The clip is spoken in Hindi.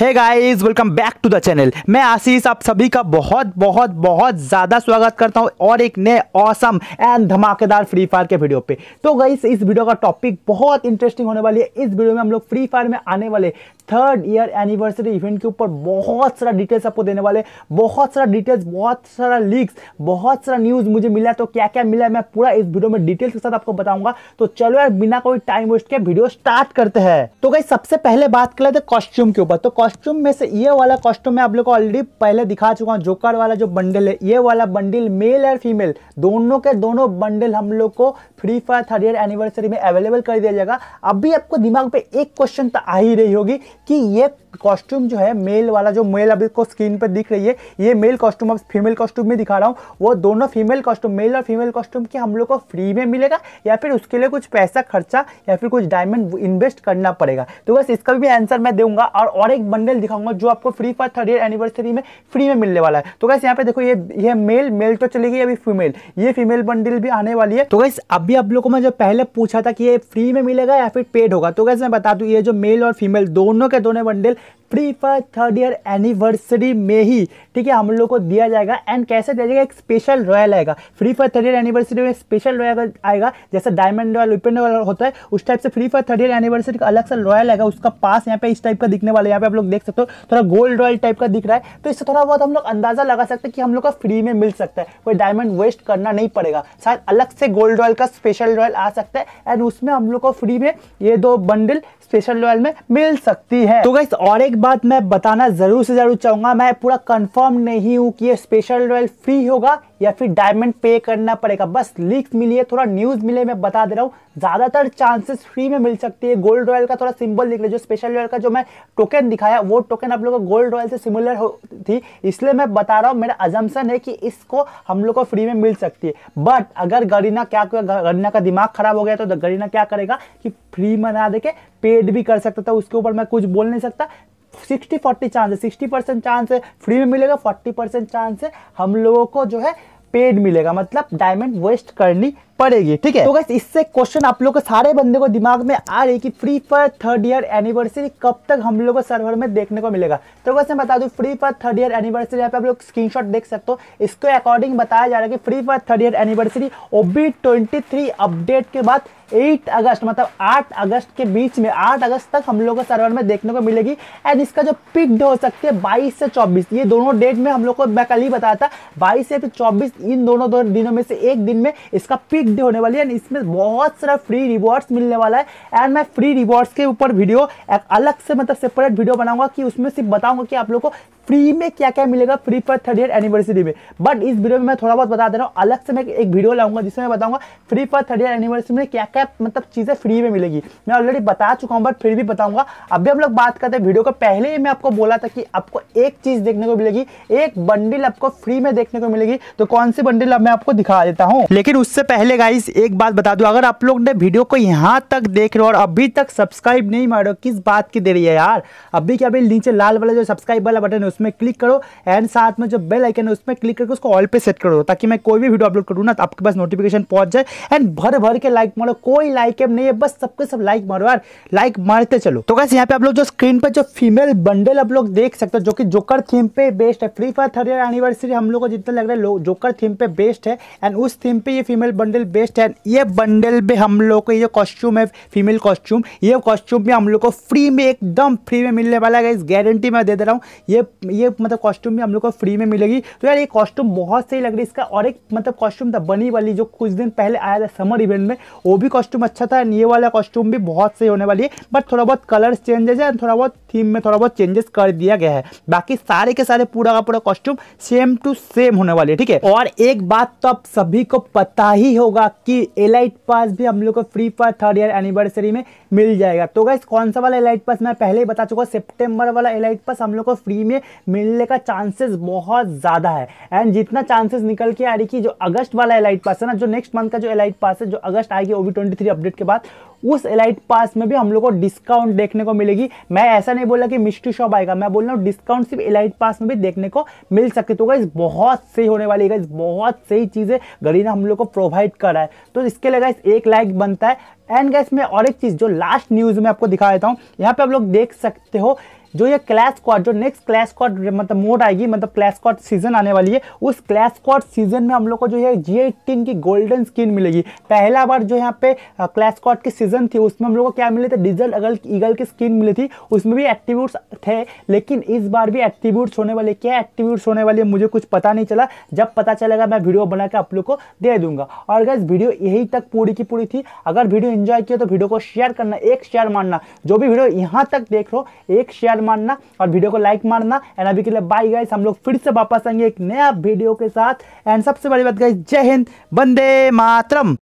hey guys welcome back to the channel मैं आशीष आप सभी का बहुत बहुत बहुत ज़्यादा स्वागत करता हूँ और एक नए ऑसम एंड धमाकेदार फ्री फायर के वीडियो पे तो गाइस इस वीडियो का टॉपिक बहुत इंटरेस्टिंग होने वाली है इस वीडियो में हम लोग फ्री फायर में आने वाले थर्ड ईयर एनिवर्सरी इवेंट के ऊपर बहुत सारा डिटेल्स आपको देने वाले बहुत सारा डिटेल्स बहुत सारा लीक्स बहुत सारा न्यूज़ मुझे मिला तो क्या क्या मिला मैं पूरा इस वीडियो में डिटेल्स के साथ आपको बताऊंगा तो चलो यार बिना कोई टाइम वेस्ट के वीडियो स्टार्ट करते हैं तो गाइस सबसे पहले बात कर लेते कॉस्ट्यूम के ऊपर तो कॉस्ट्यूम में से ये वाला कॉस्ट्यूम मैं आप लोग को ऑलरेडी पहले दिखा चुका हूँ जोकर वाला जो बंडल है ये वाला बंडल मेल और फीमेल दोनों के दोनों बंडल हम लोग को free fire third year anniversary में अवेलेबल कर दिया जाएगा अभी आपको दिमाग पे एक क्वेश्चन तो आ ही रही होगी कि ये कॉस्ट्यूम जो है मेल वाला जो मेल अभी को स्क्रीन पर दिख रही है ये मेल कॉस्ट्यूम अब फीमेल कॉस्ट्यूम में दिखा रहा हूँ वो दोनों फीमेल कॉस्ट्यूम मेल और फीमेल कॉस्ट्यूम की हम लोग को फ्री में मिलेगा या फिर उसके लिए कुछ पैसा खर्चा या फिर कुछ डायमंड इन्वेस्ट करना पड़ेगा तो बस इसका भी आंसर मैं दूंगा और, और एक बंडल दिखाऊंगा जो आपको free fire third year anniversary में फ्री में मिलने वाला है तो कैसे यहाँ पे देखो ये ये मेल मेल तो चलेगी अभी फीमेल ये फीमेल बंडल भी आने वाली है तो कैसे अभी आप लोगों को मैं जब पहले पूछा था कि ये फ्री में मिलेगा या फिर पेड होगा तो कैसे मैं बता दू ये जो मेल और फीमेल दोनों के दोनों bundle free fire third year anniversary में ही ठीक है हम लोग को दिया जाएगा एंड कैसे दिया जाएगा एक स्पेशल रॉयल आएगा free fire third year anniversary में स्पेशल रॉयल आएगा जैसे डायमंड रॉयल विपेंड रॉयल होता है उस टाइप से free fire third year anniversary का अलग सा रॉयल आएगा उसका पास यहाँ पे इस टाइप का दिखने वाला है यहाँ पे आप लोग देख सकते हो थोड़ा गोल्ड रॉयल टाइप का दिख रहा है तो इससे थोड़ा बहुत हम लोग अंदाजा लगा सकते हैं कि हम लोग का फ्री में मिल सकता है कोई डायमंड वेस्ट करना नहीं पड़ेगा शायद अलग से गोल्ड रॉयल का स्पेशल रॉयल आ सकता है एंड उसमें हम लोग को फ्री में ये दो बंडल स्पेशल रॉयल में मिल सकती है तो गाइस और एक बात मैं बताना ज़रूर से ज़रूर चाहूंगा मैं पूरा कंफर्म नहीं हूं कि ये स्पेशल रॉयल फ्री होगा या फिर डायमंड पे करना पड़ेगा बस लीक मिली है थोड़ा न्यूज़ मिले मैं बता दे रहा हूँ ज़्यादातर चांसेस फ्री में मिल सकती है गोल्ड रॉयल का थोड़ा सिंबल दिख रहा है जो स्पेशल रॉयल का जो मैं टोकन दिखाया वो टोकन आप लोगों को गोल्ड रॉयल से सिमिलर हो थी इसलिए मैं बता रहा हूँ मेरा अजम्सन है कि इसको हम लोग को फ्री में मिल सकती है बट अगर गरीना क्या गरीना का दिमाग खराब हो गया तो गरीना क्या करेगा कि फ्री में ना देके पेड भी कर सकता था उसके ऊपर मैं कुछ बोल नहीं सकता सिक्सटी फोर्टी चांस है सिक्सटी परसेंट चांस है फ्री में मिलेगा फोर्टी परसेंट चांस है हम लोगों को जो है पेड मिलेगा मतलब डायमंड वेस्ट करनी पड़ेगी ठीक है तो गैस तो इससे क्वेश्चन आप लोग सारे बंदे को दिमाग में आ रही कि free fire third year anniversary कब तक हम लोग को सर्वर में देखने को मिलेगा तो गैस मैं बता दूं free fire third year anniversary यहाँ पे आप लोग स्क्रीनशॉट देख सकते हो इसके अकॉर्डिंग बताया जा रहा है कि free fire third year anniversary OB twenty update के बाद 8 अगस्त मतलब 8 अगस्त के बीच में 8 अगस्त तक हम लोग को सर्वर में देखने को मिलेगी एंड इसका जो पिक डे हो सकती है 22 से 24 ये दोनों डेट में हम लोग को मैं कल ही बताया था 22 से 24 इन दोनों दो दिनों में से एक दिन में इसका पिक बिग डे होने वाली है इसमें बहुत सारा फ्री रिवॉर्ड्स मिलने वाला है एंड मैं फ्री रिवॉर्ड्स के ऊपर वीडियो एक अलग से मतलब सेपरेट वीडियो बनाऊंगा कि उसमें सिर्फ बताऊंगा कि आप लोग को फ्री में क्या क्या मिलेगा free fire third year anniversary में बट इस वीडियो में मैं थोड़ा बहुत बता दे रहा हूँ अलग से मैं एक वीडियो लाऊंगा जिसमें मैं बताऊंगा free fire third year anniversary में क्या क्या मतलब चीज़ें फ्री में मिलेगी मैं ऑलरेडी बता चुका हूँ बट फिर भी बताऊंगा अभी हम लोग बात करते हैं वीडियो का पहले ही मैं आपको बोला था कि आपको एक चीज़ देखने को मिलेगी एक बंडिल आपको फ्री में देखने को मिलेगी तो कौन सी बंडिल अब मैं आपको दिखा देता हूँ लेकिन उससे पहले पहले गाइस एक बात बता दूं अगर आप लोग ने वीडियो को यहाँ तक देख रहे हो और अभी तक सब्सक्राइब नहीं मारो किस बात की दे रही है यार अभी क्या अभी नीचे लाल वाला जो सब्सक्राइब वाला बटन है उसमें क्लिक करो एंड साथ में जो बेल आइकन है उसमें क्लिक करके उसको ऑल पे सेट करो ताकि मैं कोई भी वीडियो अपलोड करूँ ना तो आपके पास नोटिफिकेशन पहुंच जाए एंड भर भर के लाइक मारो कोई लाइक एम नहीं है बस सबके सब लाइक मारो यार लाइक मारते चलो तो कैसे यहाँ पे आप लोग जो स्क्रीन पर जो फीमेल बंडल आप लोग देख सकते हो जो कि जोकर थीम पे बेस्ट है free fire third year anniversary हम लोग को जितना लग रहा है जोकर थीम पे बेस्ट है एंड उस थीम पे ये फीमेल बंडल बंडल बेस्ट है ये बंडल में हम लोग को ये जो कॉस्ट्यूम है फीमेल कॉस्ट्यूम ये कॉस्ट्यूम भी हम लोग को फ्री में एकदम फ्री में मिलने वाला है इस गारंटी मैं दे दे रहा हूँ ये ये मतलब कॉस्ट्यूम भी हम लोग को फ्री में मिलेगी तो यार ये कॉस्ट्यूम बहुत सही लग रही है इसका और एक मतलब कॉस्ट्यूम था बनी वाली जो कुछ दिन पहले आया था समर इवेंट में वो भी कॉस्ट्यूम अच्छा था ये वाला कॉस्ट्यूम भी बहुत सही होने वाली है बट थोड़ा बहुत कलर्स चेंजेस है थोड़ा बहुत थीम में थोड़ा बहुत चेंजेस कर दिया गया है बाकी सारे के सारे पूरा का पूरा कॉस्ट्यूम सेम टू सेम होने वाले ठीक है और एक बात तो आप सभी को पता ही होगा होगा कि एलाइट पास भी हम लोग को free fire third year anniversary में मिल जाएगा तो गाइस कौन सा वाला एलाइट पास मैं पहले ही बता चुका हूँ सेप्टेम्बर वाला एलाइट पास हम लोग को फ्री में मिलने का चांसेस बहुत ज़्यादा है एंड जितना चांसेस निकल के आ रही कि जो अगस्त वाला एलाइट पास है ना जो नेक्स्ट मंथ का जो एलाइट पास है जो अगस्त आएगी ओवी ट्वेंटी अपडेट के बाद उस एलाइट पास में भी हम लोग को डिस्काउंट देखने को मिलेगी मैं ऐसा नहीं बोला कि मिस्ट्री शॉप आएगा मैं बोल रहा हूँ डिस्काउंट सिर्फ एलाइट पास में भी देखने को मिल सकती तो गाइज बहुत सही होने वाली है बहुत सही चीज़ें गरीना हम लोग को प्रोवाइड करा है तो इसके लिए इस एक लाइक बनता है एंड गैस में और एक चीज़ जो लास्ट न्यूज़ में आपको दिखा देता हूँ यहाँ पे आप लोग देख सकते हो जो ये क्लैश क्वार जो नेक्स्ट क्लैश क्वार मतलब मोड आएगी मतलब क्लैश क्वार सीजन आने वाली है उस क्लैश क्वार सीजन में हम लोग को जो है जी एटीन की गोल्डन स्किन मिलेगी पहला बार जो यहाँ पे क्लैश क्वार की सीजन थी उसमें हम लोग को क्या मिले थे डीजल अगल ईगल की स्किन मिली थी उसमें भी एक्टिव्यूट्स थे लेकिन इस बार भी एक्टिव्यूट्स होने वाले क्या एक्टिव्यूट्स होने वाले मुझे कुछ पता नहीं चला जब पता चलेगा मैं वीडियो बना के आप लोग को दे दूंगा और अगर वीडियो यहीं तक पूरी की पूरी थी अगर वीडियो इन्जॉय किया तो वीडियो को शेयर करना एक शेयर मारना जो भी वीडियो यहाँ तक देख लो एक शेयर मारना और वीडियो को लाइक मारना एंड अभी के लिए बाई गाइस हम लोग फिर से वापस आएंगे एक नया वीडियो के साथ एंड सबसे बड़ी बात गाइस जय हिंद बंदे मातरम